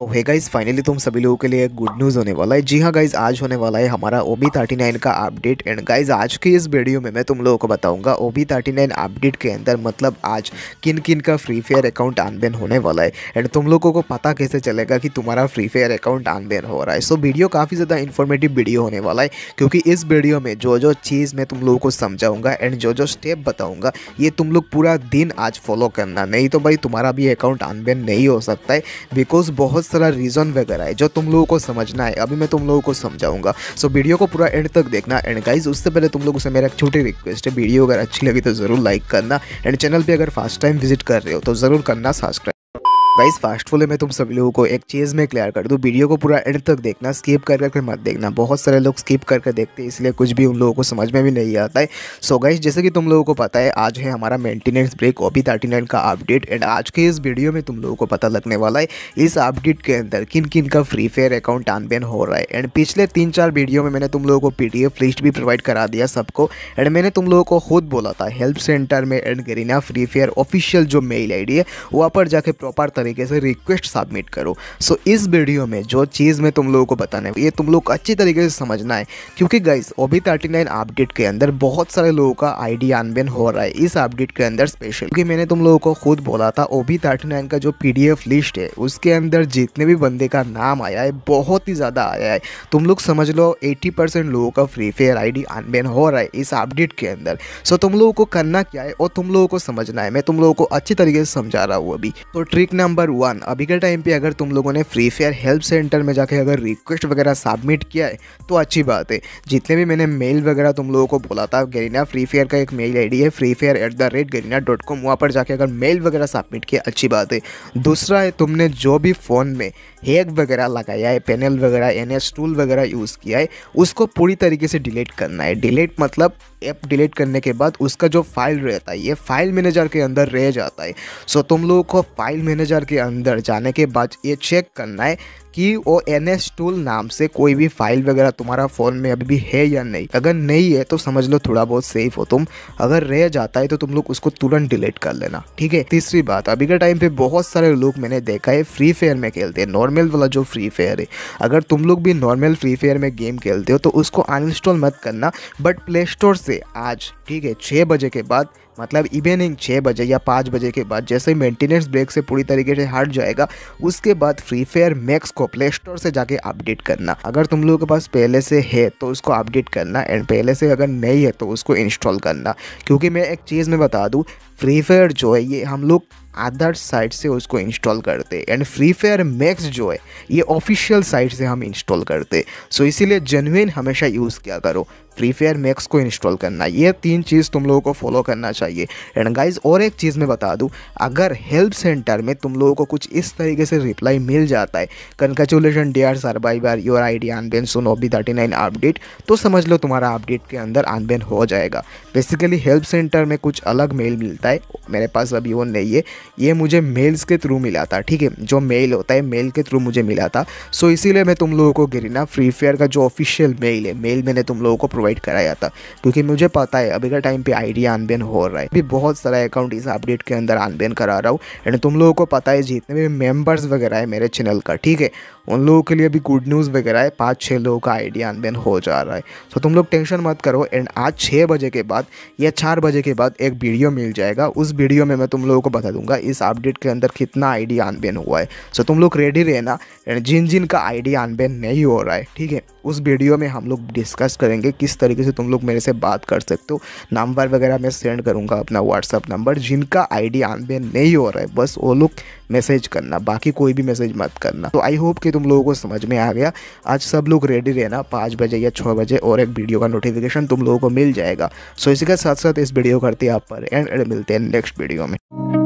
तो है guys finally तुम सभी लोगों के लिए एक गुड न्यूज़ होने वाला है जी हाँ गाइज़ आज होने वाला है हमारा ओ बी थर्टी नाइन का अपडेट एंड गाइज़ आज की इस वीडियो में मैं तुम लोगों को बताऊंगा O B thirty nine update के अंदर मतलब आज किन किन का फ्री फायर अकाउंट अनबैन होने वाला है एंड तुम लोगों को पता कैसे चलेगा कि तुम्हारा फ्री फायर अकाउंट अनबैन हो रहा है सो वीडियो काफ़ी ज़्यादा इन्फॉर्मेटिव वीडियो होने वाला है क्योंकि इस वीडियो में जो जो चीज़ मैं तुम लोगों को समझाऊँगा एंड जो जो स्टेप बताऊँगा ये तुम लोग पूरा दिन आज फॉलो करना नहीं तो भाई तुम्हारा भी अकाउंट अनबैन नहीं हो सकता है बिकॉज बहुत बहुत सारा रीज़न वगैरह है जो तुम लोगों को समझना है अभी मैं तुम लोगों को समझाऊंगा सो वीडियो को पूरा एंड तक देखना एंड गाइज उससे पहले तुम लोगों से मेरा एक छोटी रिक्वेस्ट है वीडियो अगर अच्छी लगी तो ज़रूर लाइक करना एंड चैनल पर अगर फर्स्ट टाइम विजिट कर रहे हो तो ज़रूर करना सब्सक्राइब गाइस फास्ट फॉलो में तुम सभी लोगों को एक चीज़ में क्लियर कर दूँ वीडियो को पूरा एंड तक देखना स्किप कर करके मत देखना बहुत सारे लोग स्किप कर कर देखते हैं इसलिए कुछ भी उन लोगों को समझ में भी नहीं आता है सो so गाइस जैसे कि तुम लोगों को पता है आज है हमारा maintenance break OP thirty nine का अपडेट एंड आज के इस वीडियो में तुम लोगों को पता लगने वाला है इस अपडेट के अंदर किन किन का फ्री फायर अकाउंट अनबैन हो रहा है एंड पिछले तीन चार वीडियो में मैंने तुम लोगों को पी लिस्ट भी प्रोवाइड करा दिया सबको एंड मैंने तुम लोगों को खुद बोला था हेल्प सेंटर में and Garena Free Fire official जो मेल आई है वहाँ पर जाके प्रॉपर तरीके से रिक्वेस्ट सबमिट करो सो so, इस वीडियो में जो चीज़ मैं तुम लोगों को बताने ये तुम लोग को अच्छी तरीके से समझना है क्योंकि guys OB thirty nine update के अंदर बहुत सारे लोगों का आईडी डी हो रहा है इस अपडेट के अंदर स्पेशल क्योंकि मैंने तुम लोगों को खुद बोला था ओबी थर्टी नाइन का जो पी लिस्ट है उसके अंदर जितने भी बंदे का नाम आया है बहुत ही ज़्यादा आया है तुम लोग समझ लो एटी लोगों का फ्री फेयर आई डी हो रहा है इस अपडेट के अंदर सो so, तुम लोगों को करना क्या है और तुम लोगों को समझना है मैं तुम लोगों को अच्छी तरीके से समझा रहा हूँ अभी तो ट्रिक नंबर नंबर वन अभी के टाइम पे अगर तुम लोगों ने फ्री फायर हेल्प सेंटर में जाके अगर रिक्वेस्ट वगैरह सबमिट किया है तो अच्छी बात है जितने भी मैंने मेल वगैरह तुम लोगों को बोला था गरीना फ्री फायर का एक मेल आई है Free Fire at the rate Garena dot com वहाँ पर जाके अगर मेल वगैरह सबमिट किया अच्छी बात है दूसरा है तुमने जो भी फ़ोन में हैक वगैरह लगाया है पैनल वगैरह एन टूल वगैरह यूज़ किया है उसको पूरी तरीके से डिलीट करना है डिलीट मतलब ऐप डिलीट करने के बाद उसका जो फाइल रहता है ये फाइल मैनेजर के अंदर रह जाता है सो तुम लोगों को फाइल मैनेजर के अंदर जाने के बाद ये चेक करना है कि ओ एन एस टूल नाम से कोई भी फाइल वगैरह तुम्हारा फ़ोन में अभी भी है या नहीं अगर नहीं है तो समझ लो थोड़ा बहुत सेफ हो तुम अगर रह जाता है तो तुम लोग उसको तुरंत डिलीट कर लेना ठीक है तीसरी बात अभी के टाइम पे बहुत सारे लोग मैंने देखा है फ्री फायर में खेलते हैं नॉर्मल वाला जो फ्री फायर है अगर तुम लोग भी नॉर्मल फ्री फायर में गेम खेलते हो तो उसको अनइंस्टॉल मत करना बट प्ले स्टोर से आज ठीक है छः बजे के बाद मतलब इवनिंग छः बजे या पाँच बजे के बाद जैसे मेंटेनेंस ब्रेक से पूरी तरीके से हट जाएगा उसके बाद फ्री फायर मैक्स को प्ले स्टोर से जाके अपडेट करना अगर तुम लोगों के पास पहले से है तो उसको अपडेट करना एंड पहले से अगर नहीं है तो उसको इंस्टॉल करना क्योंकि मैं एक चीज़ में बता दूँ फ्री फायर जो है ये हम लोग अदर साइट से उसको इंस्टॉल करते एंड फ्री फायर मैक्स जो है ये ऑफिशियल साइट से हम इंस्टॉल करते सो so, इसीलिए जेनविन हमेशा यूज़ किया करो फ्री फायर मैक्स को इंस्टॉल करना ये तीन चीज़ तुम लोगों को फॉलो करना चाहिए एंड गाइज और एक चीज़ मैं बता दूँ अगर हेल्प सेंटर में तुम लोगों को कुछ इस तरीके से रिप्लाई मिल जाता है congratulation they are survivor your I D unban soon B thirty nine update तो समझ लो तुम्हारा अपडेट के अंदर अनबेन हो जाएगा बेसिकली हेल्प सेंटर में कुछ अलग मेल मिलता है होता है मेरे पास अभी वो नहीं है ये मुझे मेल्स के थ्रू मिला था ठीक है जो मेल होता है मेल के थ्रू मुझे मिला था सो इसीलिए मैं तुम लोगों को गिरी ना फ्री फायर का जो ऑफिशियल मेल है मेल मैंने तुम लोगों को प्रोवाइड कराया था क्योंकि मुझे पता है अभी का टाइम पे आइडिया अनबेन हो रहा है अभी बहुत सारा अकाउंट इस अपडेट के अंदर अनबेन करा रहा हूँ एंड तुम लोगों को पता है जितने भी मेम्बर्स वगैरह है मेरे चैनल का ठीक है उन लोगों के लिए भी गुड न्यूज़ वगैरह है पाँच छः लोगों का आइडिया अनबैन हो जा रहा है सो तुम लोग टेंशन मत करो एंड आज छः बजे के बाद या चार बजे के बाद एक वीडियो मिल जाएगा उस वीडियो में मैं तुम लोगों को बता दूंगा इस अपडेट के अंदर कितना आइडिया अनबैन हुआ है सो तुम लोग रेडी रहना एंड जिन जिन का आइडिया अनबैन नहीं हो रहा है ठीक है उस वीडियो में हम लोग डिस्कस करेंगे किस तरीके से तुम लोग मेरे से बात कर सकते हो नंबर वगैरह मैं सेंड करूँगा अपना व्हाट्सअप नंबर जिनका आई डी नहीं हो रहा है बस वो लोग मैसेज करना बाकी कोई भी मैसेज मत करना तो आई होप कि तुम लोगों को समझ में आ गया आज सब लोग रेडी रहना पाँच बजे या छः बजे और एक वीडियो का नोटिफिकेशन तुम लोगों को मिल जाएगा सो इसी के साथ साथ इस वीडियो करते हैं आप पर एंड मिलते हैं नेक्स्ट वीडियो में